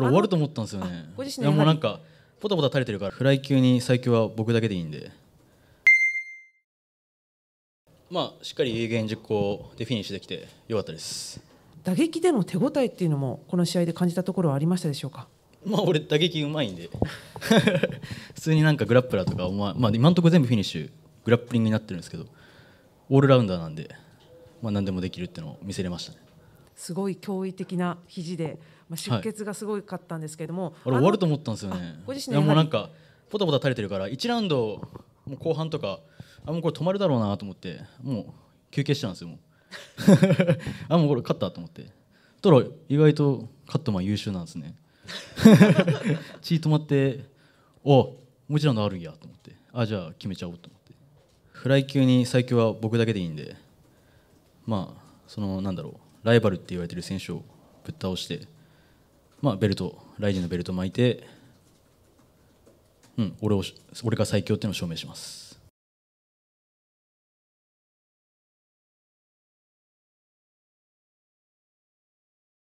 れ終わると思ったんですよねご自身もうなんかポタポタ垂れてるからフライ級に最強は僕だけでいいんでまあしっかり有言実行でフィニッシュできてよかったです打撃での手応えっていうのもこの試合で感じたところはありましたでしょうかまあ俺打撃うまいんで 普通になんかグラップラーとかまあ、今のところ全部フィニッシュグラップリングになってるんですけどオールラウンダーなんで、まあ、何でもできるっていうのを見せれましたねすごい驚異的な肘で、まあ、出血がすごかったんですけれども、はい、あれ終わると思ったんですよね。ご自身もなんかポタポタ垂れてるから1ラウンドもう後半とかあもうこれ止まるだろうなと思ってもう休憩したんですよもう あもうこれ勝ったと思ってたら意外とカットマン優秀なんですね 血止まっておもうちろんあるんやと思ってあじゃあ決めちゃおうと思ってフライ級に最強は僕だけでいいんでまあそのなんだろうライバルって言われてる選手をぶっ倒して、まあ、ベルトライジンのベルトを巻いて、うん、俺を俺が最強っていうのを証明します。